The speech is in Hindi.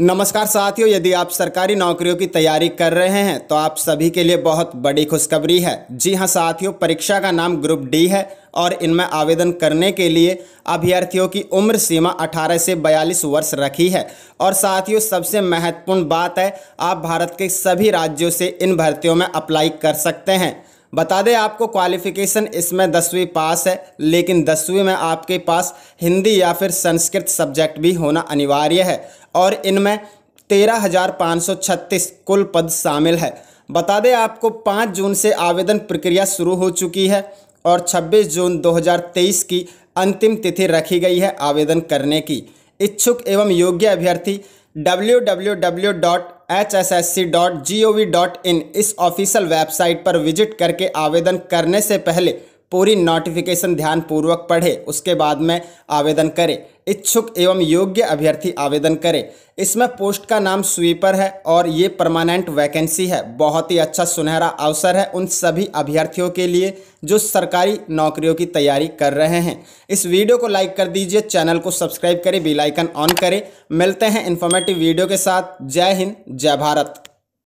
नमस्कार साथियों यदि आप सरकारी नौकरियों की तैयारी कर रहे हैं तो आप सभी के लिए बहुत बड़ी खुशखबरी है जी हां साथियों परीक्षा का नाम ग्रुप डी है और इनमें आवेदन करने के लिए अभ्यर्थियों की उम्र सीमा 18 से 42 वर्ष रखी है और साथियों सबसे महत्वपूर्ण बात है आप भारत के सभी राज्यों से इन भर्तियों में अप्लाई कर सकते हैं बता दें आपको क्वालिफिकेशन इसमें दसवीं पास है लेकिन दसवीं में आपके पास हिंदी या फिर संस्कृत सब्जेक्ट भी होना अनिवार्य है और इनमें तेरह हज़ार पाँच सौ छत्तीस कुल पद शामिल है बता दें आपको 5 जून से आवेदन प्रक्रिया शुरू हो चुकी है और 26 जून 2023 की अंतिम तिथि रखी गई है आवेदन करने की इच्छुक एवं योग्य अभ्यर्थी www.hssc.gov.in इस ऑफिशियल वेबसाइट पर विजिट करके आवेदन करने से पहले पूरी नोटिफिकेशन ध्यानपूर्वक पढ़े उसके बाद में आवेदन करें इच्छुक एवं योग्य अभ्यर्थी आवेदन करें इसमें पोस्ट का नाम स्वीपर है और ये परमानेंट वैकेंसी है बहुत ही अच्छा सुनहरा अवसर है उन सभी अभ्यर्थियों के लिए जो सरकारी नौकरियों की तैयारी कर रहे हैं इस वीडियो को लाइक कर दीजिए चैनल को सब्सक्राइब करें बेलाइकन ऑन करें मिलते हैं इन्फॉर्मेटिव वीडियो के साथ जय हिंद जय भारत